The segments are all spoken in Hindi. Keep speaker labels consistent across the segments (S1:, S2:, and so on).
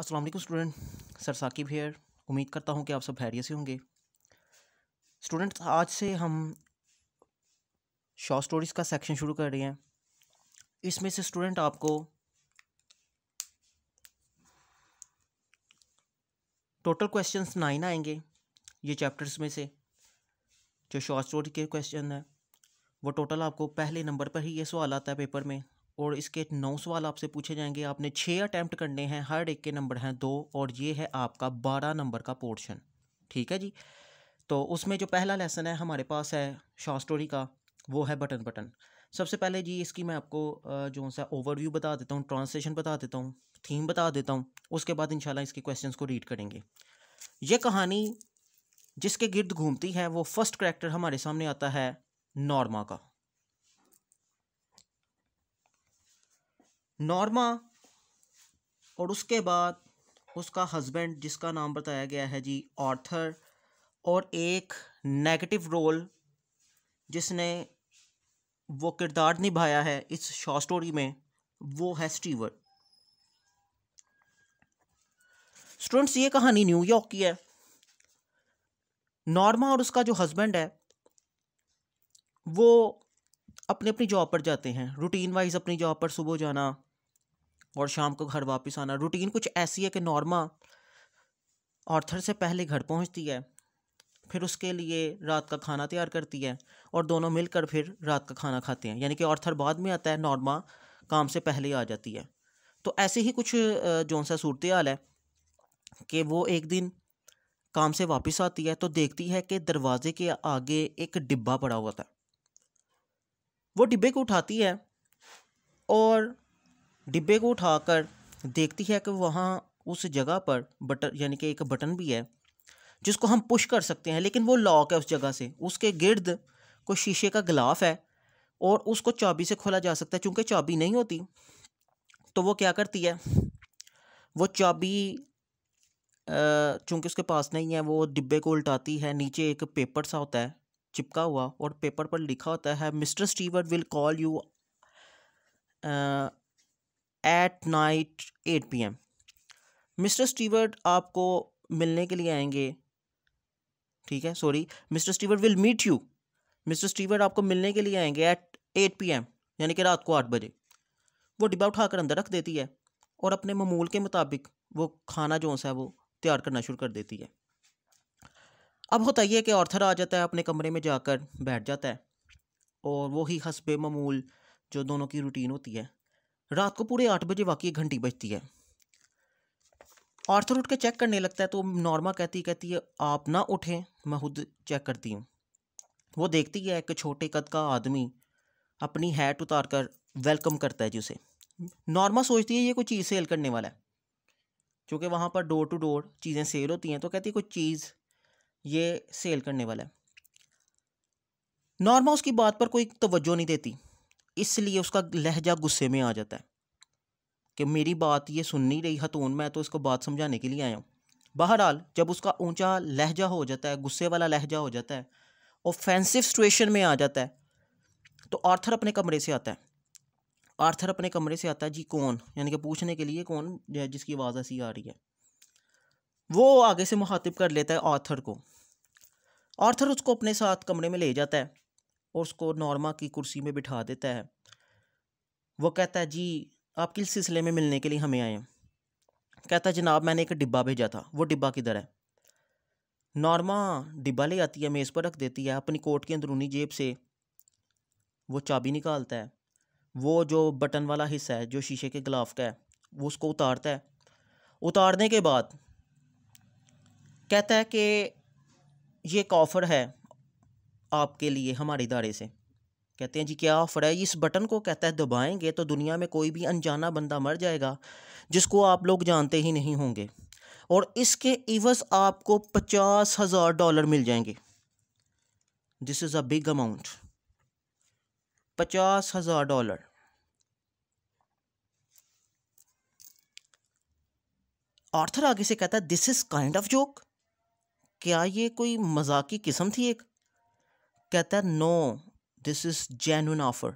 S1: अस्सलाम वालेकुम स्टूडेंट सर साकिब हेयर उम्मीद करता हूँ कि आप सब खैरियत से होंगे स्टूडेंट्स आज से हम शॉर्ट स्टोरीज़ का सेक्शन शुरू कर रहे हैं इसमें से स्टूडेंट आपको टोटल क्वेश्चंस नाइन आएंगे ये चैप्टर्स में से जो शॉर्ट स्टोरी के क्वेश्चन है वो टोटल आपको पहले नंबर पर ही ये सवाल आता है पेपर में और इसके नौ सवाल आपसे पूछे जाएंगे आपने छः अटैम्प्ट करने हैं हर एक के नंबर हैं दो और ये है आपका बारह नंबर का पोर्शन ठीक है जी तो उसमें जो पहला लेसन है हमारे पास है शॉर्ट स्टोरी का वो है बटन बटन सबसे पहले जी इसकी मैं आपको जो सा ओवरव्यू बता देता हूँ ट्रांसलेशन बता देता हूँ थीम बता देता हूँ उसके बाद इंशाल्लाह इसके क्वेश्चंस को रीड करेंगे ये कहानी जिसके गिर्द घूमती है वो फर्स्ट करैक्टर हमारे सामने आता है नॉर्मा का नॉर्मा और उसके बाद उसका हस्बैंड जिसका नाम बताया गया है जी आर्थर और एक नेगेटिव रोल जिसने वो किरदार निभाया है इस शॉर्ट स्टोरी में वो है स्टीवर स्टूडेंट्स ये कहानी न्यूयॉर्क की है नॉर्मा और उसका जो हस्बैंड है वो अपने अपनी जॉब पर जाते हैं रूटीन वाइज अपनी जॉब पर सुबह जाना और शाम को घर वापस आना रूटीन कुछ ऐसी है कि नॉर्मा ऑर्थर से पहले घर पहुंचती है फिर उसके लिए रात का खाना तैयार करती है और दोनों मिलकर फिर रात का खाना खाते हैं यानी कि ऑर्थर बाद में आता है नॉर्मा काम से पहले आ जाती है तो ऐसे ही कुछ जो सा सूरत हाल है कि वो एक दिन काम से वापस आती है तो देखती है कि दरवाजे के आगे एक डिब्बा पड़ा हुआ था वो डिब्बे को उठाती है और डिब्बे को उठाकर देखती है कि वहाँ उस जगह पर बटन यानी कि एक बटन भी है जिसको हम पुश कर सकते हैं लेकिन वो लॉक है उस जगह से उसके गिर्द को शीशे का गिलाफ है और उसको चाबी से खोला जा सकता है चूँकि चाबी नहीं होती तो वो क्या करती है वो चाबी चूँकि उसके पास नहीं है वो डिब्बे को उल्टाती है नीचे एक पेपर सा होता है चिपका हुआ और पेपर पर लिखा होता है mister Stewart will call you at night at P M mister Stewart आपको मिलने के लिए आएंगे ठीक है sorry mister Stewart will meet you mister Stewart आपको मिलने के लिए आएंगे एट एट पी एम यानी कि रात को आठ बजे वो डिब्बा उठाकर अंदर रख देती है और अपने ममूल के मुताबिक वो खाना जो है वो तैयार करना शुरू कर देती है अब होता यह कि ऑर्थर आ जाता है अपने कमरे में जाकर बैठ जाता है और वही हसबे हसब ममूल जो दोनों की रूटीन होती है रात को पूरे आठ बजे वाकई घंटी बजती है आर्थर उठ के चेक करने लगता है तो नॉर्मा कहती कहती है आप ना उठें मैं खुद चेक करती हूँ वो देखती है एक छोटे कद का आदमी अपनी हैट उतार कर वेलकम करता है जी उसे नॉर्मा सोचती है ये कोई चीज़ सेल करने वाला है क्योंकि वहाँ पर डोर टू डोर चीज़ें सेल होती हैं तो कहती है कोई चीज़ ये सेल करने वाला है नॉर्मा उसकी बात पर कोई तवज्जो नहीं देती इसलिए उसका लहजा गुस्से में आ जाता है कि मेरी बात ये सुन नहीं रही हतून मैं तो इसको बात समझाने के लिए आया हूँ बहरहाल जब उसका ऊंचा लहजा हो जाता है गुस्से वाला लहजा हो जाता है ऑफेंसिव सिचुएशन में आ जाता है तो आर्थर अपने कमरे से आता है आर्थर अपने कमरे से आता है जी कौन यानी कि पूछने के लिए कौन जिसकी आवाज़ ऐसी आ रही है वो आगे से मुखातिब कर लेता है आर्थर को आर्थर उसको अपने साथ कमरे में ले जाता है और उसको नॉर्मा की कुर्सी में बिठा देता है वो कहता है जी आप किस सिलसिले में मिलने के लिए हमें आए हैं कहता है जनाब मैंने एक डिब्बा भेजा था वो डिब्बा किधर है नॉर्मा डिब्बा ले आती है मेज़ पर रख देती है अपनी कोट की अंदरूनी जेब से वो चाबी निकालता है वो जो बटन वाला हिस्सा है जो शीशे के गिलाफ का है वो उसको उतारता है उतारने के बाद कहता है कि ये एक ऑफ़र है आपके लिए हमारे इदारे से कहते हैं जी क्या ऑफ़र है इस बटन को कहता है दबाएंगे तो दुनिया में कोई भी अनजाना बंदा मर जाएगा जिसको आप लोग जानते ही नहीं होंगे और इसके इवज़ आपको पचास हज़ार डॉलर मिल जाएंगे this is a big amount पचास हज़ार डॉलर आर्थर आगे से कहता है this is kind of joke क्या ये कोई मजाकी किस्म थी एक कहता है no this is genuine offer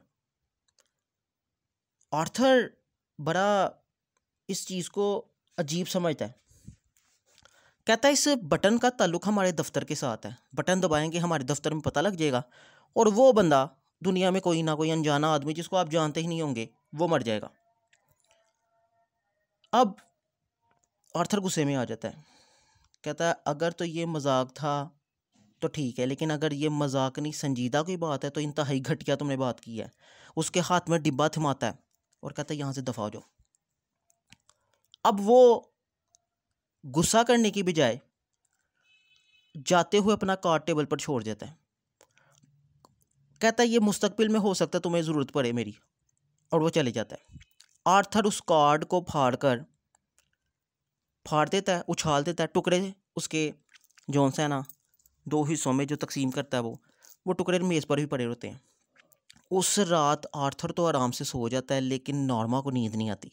S1: Arthur बड़ा इस चीज़ को अजीब समझता है कहता है इस बटन का ताल्लुक हमारे दफ्तर के साथ है बटन दबाएंगे हमारे दफ्तर में पता लग जाएगा और वो बंदा दुनिया में कोई ना कोई अनजाना आदमी जिसको आप जानते ही नहीं होंगे वो मर जाएगा अब आर्थर गुस्से में आ जाता है कहता है अगर तो ये मजाक था तो ठीक है लेकिन अगर ये मजाक नहीं संजीदा कोई बात है तो इंतहाई घटिया तुमने बात की है उसके हाथ में डिब्बा थमाता है और कहता है यहाँ से दफा हो जाओ अब वो गुस्सा करने की बजाय जाते हुए अपना कार्ड टेबल पर छोड़ देता है कहता है ये मुस्तकबिल में हो सकता है तुम्हें ज़रूरत पड़े मेरी और वो चले जाता है आर्थर उस कार्ड को फाड़ कर फाड़ देता है उछाल देता है टुकड़े उसके जोन से ना दो हिस्सों में जो तकसीम करता है वो वो टुकड़े मेज़ पर भी पड़े होते हैं उस रात आर्थर तो आराम से सो जाता है लेकिन नॉर्मा को नींद नहीं आती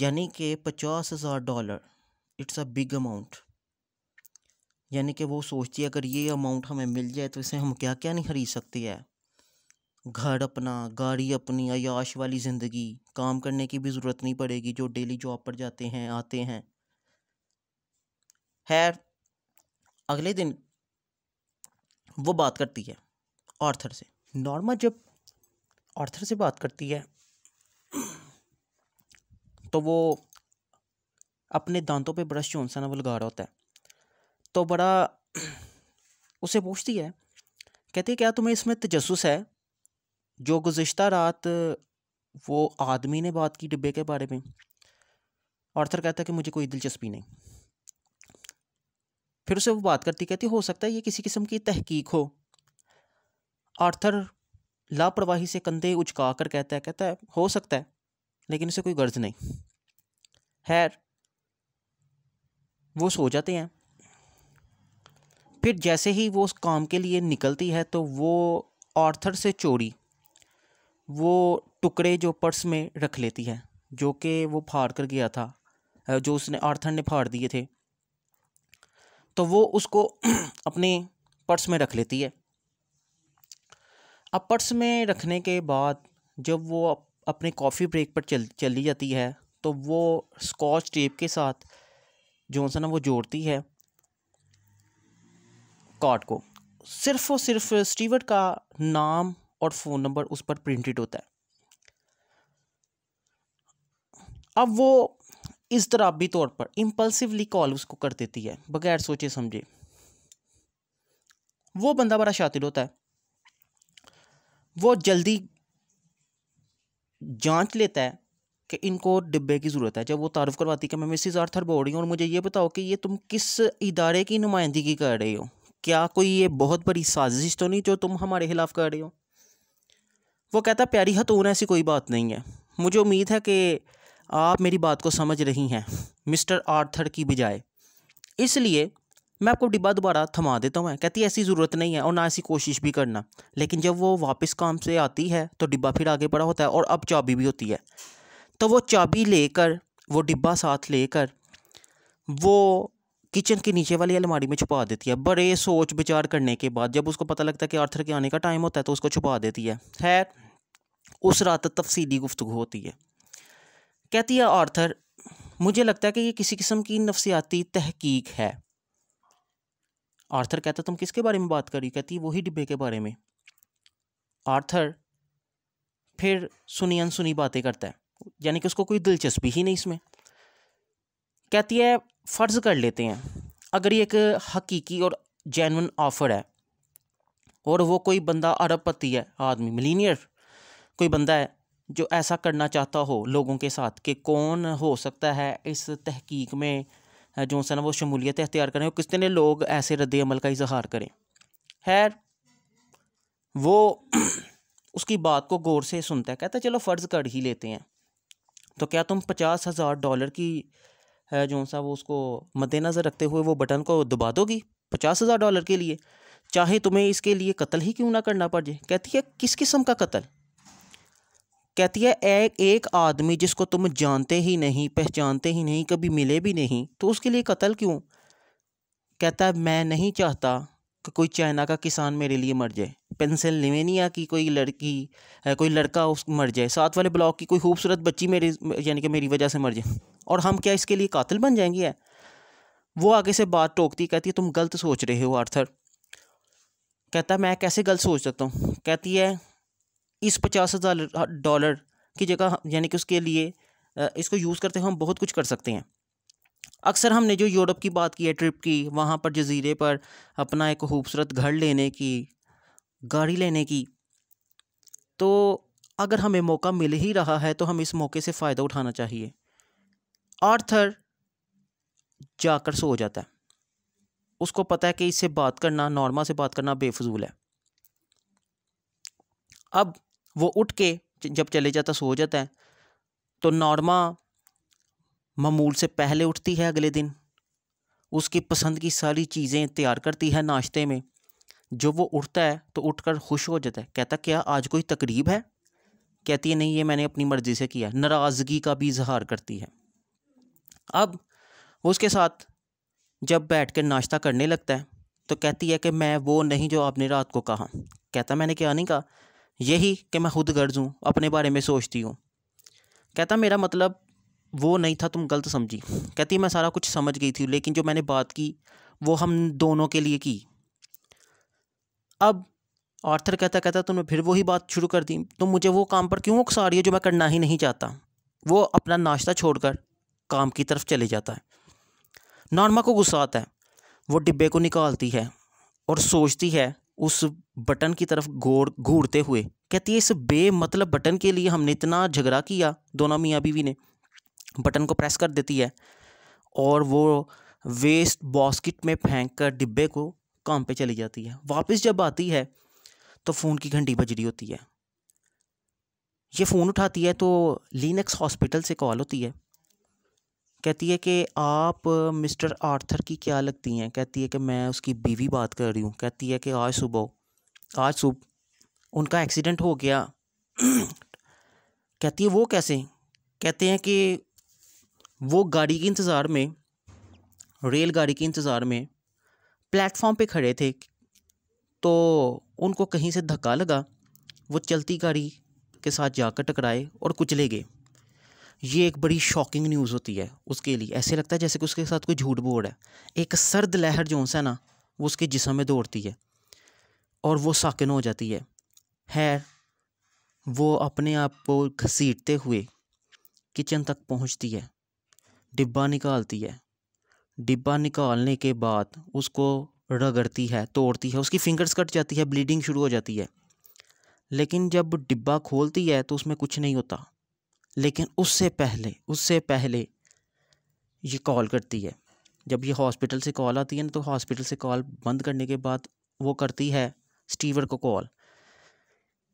S1: यानी कि पचास हज़ार dollar it's a big amount यानी कि वो सोचती है अगर ये अमाउंट हमें मिल जाए तो इसे हम क्या क्या नहीं खरीद सकते हैं घर अपना गाड़ी अपनी अयाश वाली ज़िंदगी काम करने की भी ज़रूरत नहीं पड़ेगी जो डेली जॉब पर जाते हैं आते हैं खैर अगले दिन वो बात करती है ऑर्थर से नॉर्मा जब ऑर्थर से बात करती है तो वो अपने दांतों पे ब्रश जोन सा ना वो लगा रहा होता है तो बड़ा उसे पूछती है कहती है क्या तुम्हें इसमें तजस्स है जो गुज्त रात वो आदमी ने बात की डिब्बे के बारे में ऑर्थर कहता है कि मुझे कोई दिलचस्पी नहीं फिर उसे वो बात करती कहती हो सकता है ये किसी किस्म की तहकीक हो आर्थर लापरवाही से कंधे उचका कर कहता है कहता है हो सकता है लेकिन उसे कोई गर्ज नहीं है वो सो जाते हैं फिर जैसे ही वो उस काम के लिए निकलती है तो वो आर्थर से चोरी वो टुकड़े जो पर्स में रख लेती है जो कि वो फाड़ कर गया था जो उसने आर्थर ने फाड़ दिए थे तो वो उसको अपने पर्स में रख लेती है अब पर्स में रखने के बाद जब वो अपने कॉफ़ी ब्रेक पर चल चली जाती है तो वो स्कॉच टेप के साथ जॉनसन वो जोड़ती है कार्ड को सिर्फ और सिर्फ स्टीवर्ट का नाम और फ़ोन नंबर उस पर प्रिंटेड होता है अब वो इस तराबी तौर पर इम्पल्सिवली कॉल उसको कर देती है बगैर सोचे समझे वो बंदा बड़ा शातिर होता है वो जल्दी जांच लेता है कि इनको डिब्बे की ज़रूरत है जब वो तारुफ करवाती कि मैं मिसिज आर्थर बोल रही हूँ और मुझे ये बताओ कि ये तुम किस इदारे की नुमाइंदगी कर रहे हो क्या कोई ये बहुत बड़ी साजिश तो नहीं जो तुम हमारे खिलाफ कर रहे हो वो कहता प्यारी हतून ऐसी कोई बात नहीं है मुझे उम्मीद है कि आप मेरी बात को समझ रही हैं मिस्टर आर्थर की बजाय इसलिए मैं आपको डिब्बा दोबारा थमा देता हूँ कहती ऐसी ज़रूरत नहीं है और ना ऐसी कोशिश भी करना लेकिन जब वो वापस काम से आती है तो डिब्बा फिर आगे बढ़ा होता है और अब चाबी भी होती है तो वो चाबी लेकर वो डिब्बा साथ लेकर वो किचन के नीचे वाली अलमारी में छुपा देती है बड़े सोच विचार करने के बाद जब उसको पता लगता है कि आर्थर के आने का टाइम होता है तो उसको छुपा देती है खैर उस रात तफसीली गुफ्तु होती है कहती है आर्थर मुझे लगता है कि ये किसी किस्म की नफसियाती तहकीक है आर्थर कहता तुम किसके बारे में बात कर रही कहती वही डिब्बे के बारे में आर्थर फिर सुनी अनसुनी बातें करता है यानी कि उसको कोई दिलचस्पी ही नहीं इसमें कहती है फ़र्ज़ कर लेते हैं अगर ये एक हकीकी और जैनवन ऑफ़र है और वो कोई बंदा अरब पति है आदमी मिलीनियर कोई बंदा है जो ऐसा करना चाहता हो लोगों के साथ कि कौन हो सकता है इस तहकीक में जो सा ना वो शमूलियत अख्तियार करें और कितने लोग ऐसे रद्द अमल का इजहार करें खैर वो उसकी बात को गौर से सुनता है कहता है चलो फ़र्ज़ कर ही लेते हैं तो क्या तुम पचास हज़ार डॉलर की जो सा वो उसको मद्देनज़र रखते हुए वो बटन को दबा दोगी पचास हज़ार डॉलर के लिए चाहे तुम्हें इसके लिए कत्ल ही क्यों ना करना पड़ जाए कहती है किस किस्म का कत्ल कहती है एक एक आदमी जिसको तुम जानते ही नहीं पहचानते ही नहीं कभी मिले भी नहीं तो उसके लिए कत्ल क्यों कहता है मैं नहीं चाहता कि कोई चाइना का किसान मेरे लिए मर जाए पेंसिल्वेनिया की कोई लड़की कोई लड़का उस मर जाए साथ वाले ब्लॉक की कोई खूबसूरत बच्ची मेरी यानी कि मेरी वजह से मर जाए और हम क्या इसके लिए कातिल बन जाएंगे वो आगे से बात टोकती कहती है तुम गलत सोच रहे हो आर्थर कहता मैं कैसे गलत सोच सकता हूँ कहती है इस पचास हज़ार डॉलर की जगह यानी कि उसके लिए इसको यूज़ करते हुए हम बहुत कुछ कर सकते हैं अक्सर हमने जो यूरोप की बात की है ट्रिप की वहाँ पर जजीरे पर अपना एक खूबसूरत घर लेने की गाड़ी लेने की तो अगर हमें मौका मिल ही रहा है तो हम इस मौके से फ़ायदा उठाना चाहिए आर्थर जाकर सो जाता है उसको पता है कि इससे बात करना नॉर्मा से बात करना बेफजूल है अब वो उठ के जब चले जाता सो जाता है तो नॉर्मा मामूल से पहले उठती है अगले दिन उसकी पसंद की सारी चीज़ें तैयार करती है नाश्ते में जब वो उठता है तो उठकर खुश हो जाता है कहता क्या आज कोई तकरीब है कहती है नहीं ये मैंने अपनी मर्ज़ी से किया नाराज़गी का भी इजहार करती है अब उसके साथ जब बैठ कर नाश्ता करने लगता है तो कहती है कि मैं वो नहीं जो आपने रात को कहा कहता मैंने क्या नहीं कहा यही कि मैं खुद गर्ज हूँ अपने बारे में सोचती हूँ कहता मेरा मतलब वो नहीं था तुम गलत समझी कहती मैं सारा कुछ समझ गई थी लेकिन जो मैंने बात की वो हम दोनों के लिए की अब आर्थर कहता कहता तुमने फिर वही बात शुरू कर दी तो मुझे वो काम पर क्यों उकसा रही हो जो मैं करना ही नहीं चाहता वो अपना नाश्ता छोड़कर काम की तरफ चले जाता है नॉर्मा को गुस्सा आता है वो डिब्बे को निकालती है और सोचती है उस बटन की तरफ घोर घूरते हुए कहती है इस बेमतलब बटन के लिए हमने इतना झगड़ा किया दोनों मियाँ बीवी ने बटन को प्रेस कर देती है और वो वेस्ट बॉस्किट में फेंक कर डिब्बे को काम पे चली जाती है वापस जब आती है तो फ़ोन की घंटी बज रही होती है ये फ़ोन उठाती है तो लीनक्स हॉस्पिटल से कॉल होती है कहती है कि आप मिस्टर आर्थर की क्या लगती हैं कहती है कि मैं उसकी बीवी बात कर रही हूँ कहती है कि आज सुबह आज सुबह उनका एक्सीडेंट हो गया कहती है वो कैसे कहते हैं कि वो गाड़ी के इंतज़ार में रेलगाड़ी के इंतज़ार में प्लेटफॉर्म पे खड़े थे तो उनको कहीं से धक्का लगा वो चलती गाड़ी के साथ जाकर टकराए और कुचले गए ये एक बड़ी शॉकिंग न्यूज़ होती है उसके लिए ऐसे लगता है जैसे कि उसके साथ कोई झूठ बोर्ड है एक सर्द लहर जो है ना वो उसके जिसम में दौड़ती है और वो साकिन हो जाती है है वो अपने आप को घसीटते हुए किचन तक पहुंचती है डिब्बा निकालती है डिब्बा निकालने के बाद उसको रगड़ती है तोड़ती है उसकी फिंगर्स कट जाती है ब्लीडिंग शुरू हो जाती है लेकिन जब डिब्बा खोलती है तो उसमें कुछ नहीं होता लेकिन उससे पहले उससे पहले ये कॉल करती है जब ये हॉस्पिटल से कॉल आती है ना तो हॉस्पिटल से कॉल बंद करने के बाद वो करती है स्टीवर को कॉल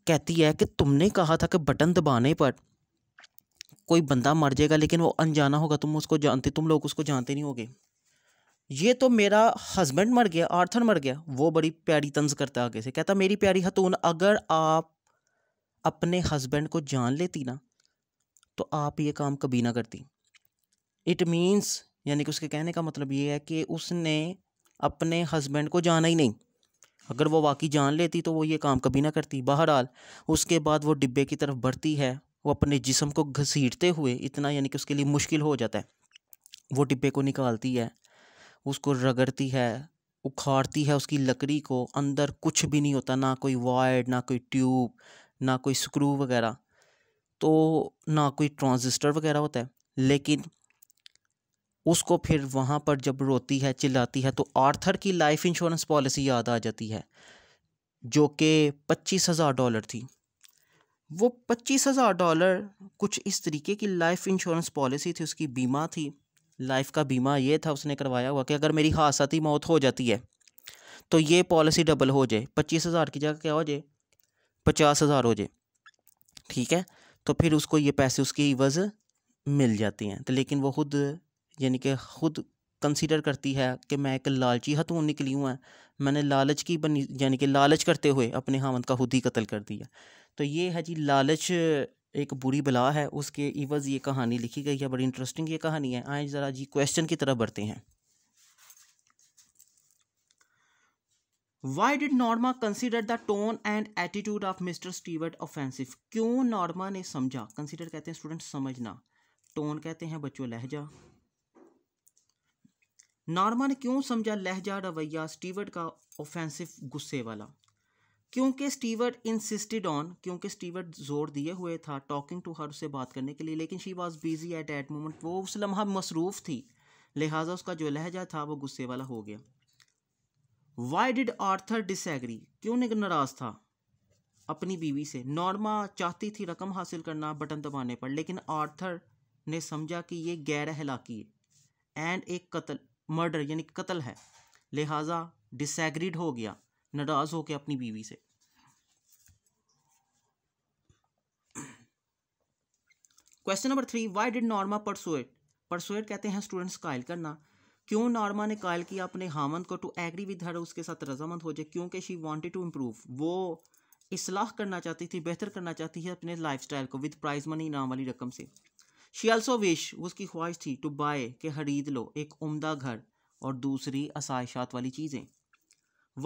S1: कहती है कि तुमने कहा था कि बटन दबाने पर कोई बंदा मर जाएगा लेकिन वो अनजाना होगा तुम उसको जानते तुम लोग उसको जानते नहीं होगे ये तो मेरा हस्बैंड मर गया आर्थर मर गया वो बड़ी प्यारी तंज करता आगे से कहता मेरी प्यारी खतून अगर आप अपने हस्बैंड को जान लेती ना तो आप ये काम कभी ना करती इट मीन्स यानी कि उसके कहने का मतलब ये है कि उसने अपने हस्बैंड को जाना ही नहीं अगर वो वाकई जान लेती तो वो ये काम कभी ना करती बहरहाल उसके बाद वो डिब्बे की तरफ बढ़ती है वो अपने जिसम को घसीटते हुए इतना यानी कि उसके लिए मुश्किल हो जाता है वो डिब्बे को निकालती है उसको रगड़ती है उखाड़ती है उसकी लकड़ी को अंदर कुछ भी नहीं होता ना कोई वायर ना कोई ट्यूब ना कोई स्क्रू वगैरह तो ना कोई ट्रांजिस्टर वगैरह होता है लेकिन उसको फिर वहाँ पर जब रोती है चिल्लाती है तो आर्थर की लाइफ इंश्योरेंस पॉलिसी याद आ जाती है जो कि पच्चीस हज़ार डॉलर थी वो पच्चीस हज़ार डॉलर कुछ इस तरीके की लाइफ इंश्योरेंस पॉलिसी थी उसकी बीमा थी लाइफ का बीमा ये था उसने करवाया हुआ कि अगर मेरी हादसाती मौत हो जाती है तो ये पॉलिसी डबल हो जाए पच्चीस हज़ार की जगह क्या हो जाए पचास हज़ार हो जाए ठीक है तो फिर उसको ये पैसे उसकी इवज़ मिल जाती हैं तो लेकिन वो खुद यानी कि खुद कंसीडर करती है कि मैं एक लालची हतून निकली हूँ है मैंने लालच की बनी यानी कि लालच करते हुए अपने हामद का खुद ही कत्ल कर दिया तो ये है जी लालच एक बुरी बला है उसके इवज़ ये कहानी लिखी गई है बड़ी इंटरेस्टिंग ये कहानी है आए ज़रा जी क्वेश्चन की तरफ बढ़ते हैं Why did Norma consider the tone and attitude of Mr. Stewart offensive? क्यों Norma ने समझा Consider कहते हैं स्टूडेंट समझना टोन कहते हैं बच्चों लहजा Norma ने क्यों समझा लहजा रवैया स्टीवर्ट का ऑफेंसिव गुस्से वाला क्योंकि स्टीवर्ट इंसिस्टेड ऑन क्योंकि स्टीवर्ट जोर दिए हुए था टॉकिंग टू हर उससे बात करने के लिए लेकिन she was busy at at moment वो उस लम्हा मसरूफ़ थी लिहाजा उसका जो लहजा था वो गुस्से वाला हो गया वाई डिड आर्थर डिसएग्री क्यों नाराज था अपनी बीवी से नॉर्मा चाहती थी रकम हासिल करना बटन दबाने पर लेकिन आर्थर ने समझा कि ये गैर हलाकी है एंड एक कत्ल मर्डर यानी कत्ल है लिहाजा डिसग्रीड हो गया नाराज होकर अपनी बीवी से question number three why did Norma persuade persuade कहते हैं स्टूडेंट्स कायल करना क्यों नॉर्मा ने कायल किया अपने हामंद को टू एग्री विद हर उसके साथ रजामंद हो जाए क्योंकि शी वॉन्टेड टू इम्प्रूव वो इसलाह करना चाहती थी बेहतर करना चाहती है अपने लाइफ स्टाइल को विद प्राइज मनी नाम वाली रकम से शी आल्सो विश उसकी ख्वाहिश थी टू बाय के खरीद लो एक उमदा घर और दूसरी आसाइशात वाली चीज़ें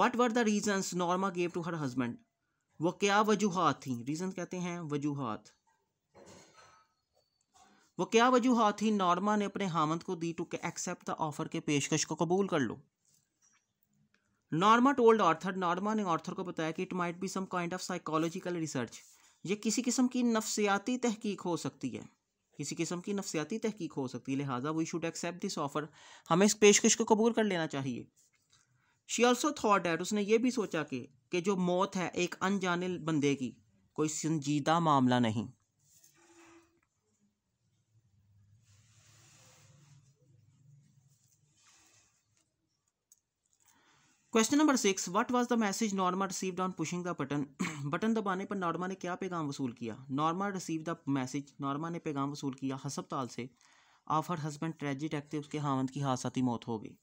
S1: what were the reasons Norma gave to her husband वो क्या वजूहत थी रीज़न कहते हैं वजूहत वो क्या वजूहत थी नॉर्मा ने अपने हामद को दी टू एक्सेप्ट द ऑफर के पेशकश को कबूल कर लो नॉर्मा टोल्ड ऑर्थर नॉर्मा ने ऑर्थर को बताया कि it might be some kind of psychological research ये किसी किस्म की नफसियाती तहकीक हो सकती है किसी किस्म की नफसियाती तहकीक हो सकती है लिहाजा we should accept this offer हमें इस पेशकश को कबूल कर लेना चाहिए शी ऑल्सो थाट डैट उसने ये भी सोचा कि कि जो मौत है एक अनजाने बंदे की कोई संजीदा मामला नहीं question number six what was the message Norma received on pushing the button button दबाने पर नॉर्मा ने क्या पैगाम वसूल किया Norma receive the message Norma ने पैगाम वसूल किया हस्पताल से of her husband tragic act उसके हावंद की हादसाती मौत हो गई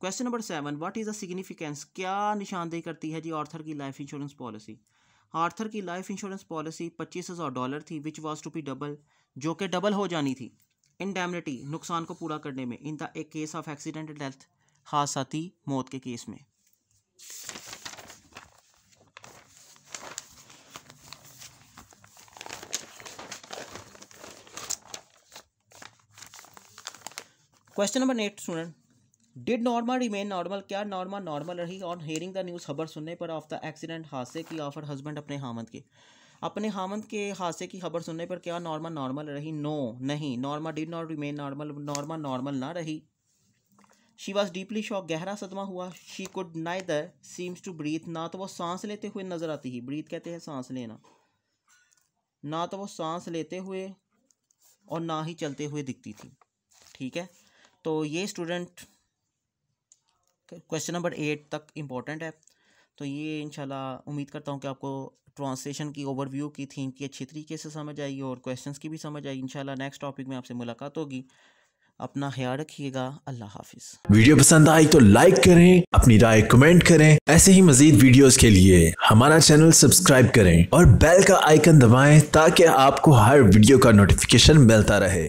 S1: question number seven what is the significance क्या निशानदेही करती है जी ऑर्थर की लाइफ इंश्योरेंस पॉलिसी आर्थर की लाइफ इंश्योरेंस पॉलिसी पच्चीस हज़ार डॉलर थी which was to be double जो कि डबल हो जानी थी इनडेमनिटी नुकसान को पूरा करने में in the a case of accident death हादसाती मौत के केस में question number eight student did Norma remain normal क्या नॉर्मल नॉर्मल रही और हेयरिंग द न्यूज़ खबर सुनने पर ऑफ द एक्सीडेंट हादसे की ऑफर हस्बैंड अपने हामद के अपने हामद के हादसे की खबर सुनने पर क्या नॉर्मल नॉर्मल रही नो नहीं normal did not remain normal normal normal ना रही शी वॉज डीपली शॉक गहरा सदमा हुआ she could neither seems to breathe ना तो वो सांस लेते हुए नज़र आती ही ब्रीथ कहते हैं सांस लेना ना तो वो सांस लेते हुए और ना ही चलते हुए दिखती थी ठीक है तो ये स्टूडेंट क्वेश्चन नंबर एट तक इम्पॉर्टेंट है तो ये इंशाल्लाह उम्मीद करता हूँ कि आपको ट्रांसलेशन की ओवरव्यू की थीम की अच्छी तरीके से समझ आई और क्वेश्चंस की भी समझ आई इंशाल्लाह नेक्स्ट टॉपिक में आपसे मुलाकात होगी अपना ख्याल रखिएगा अल्लाह हाफिज वीडियो पसंद आई तो लाइक करें अपनी राय कमेंट करें ऐसे ही मजीद वीडियोस के लिए हमारा चैनल सब्सक्राइब करें और बेल का आइकन दबाएं ताकि आपको हर वीडियो का नोटिफिकेशन मिलता रहे